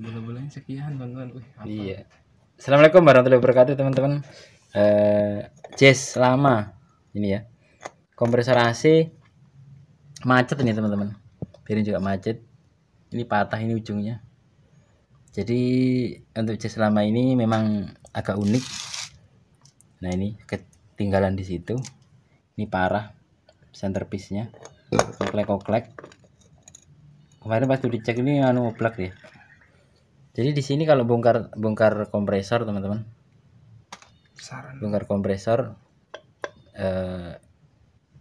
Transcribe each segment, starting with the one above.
bola-bolanya sekian teman-teman iya assalamualaikum warahmatullahi wabarakatuh teman-teman eh jazz lama ini ya kompresor AC macet ini teman-teman biarin juga macet ini patah ini ujungnya jadi untuk jazz lama ini memang agak unik nah ini ketinggalan di situ ini parah centerpiece nya koklek koklek kemarin pas dicek ini anu oblak ya jadi di sini kalau bongkar bongkar kompresor teman-teman. Bongkar kompresor hati eh,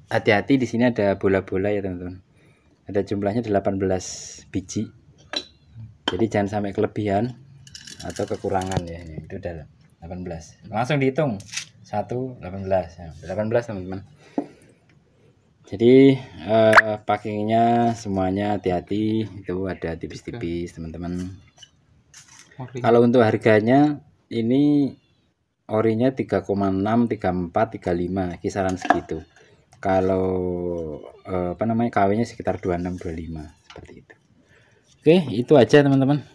hati-hati di sini ada bola-bola ya teman-teman. Ada jumlahnya 18 biji. Jadi jangan sampai kelebihan atau kekurangan ya. ya itu udah 18. Langsung dihitung. 1 18 ya. 18 teman-teman jadi eh, packingnya semuanya hati-hati itu ada tipis-tipis teman-teman Ori. Kalau untuk harganya ini orinya 3,6, 34, 35 kisaran segitu. Kalau eh, apa namanya kawinnya sekitar 26, 25 seperti itu. Oke, itu aja teman-teman.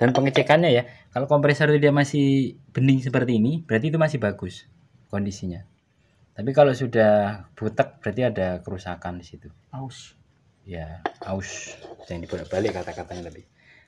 Dan pengecekannya ya. Kalau kompresor dia masih bening seperti ini, berarti itu masih bagus kondisinya. Tapi kalau sudah butek berarti ada kerusakan di situ. Aus. Ya, aus. Jangan dibolak-balik kata-katanya lebih.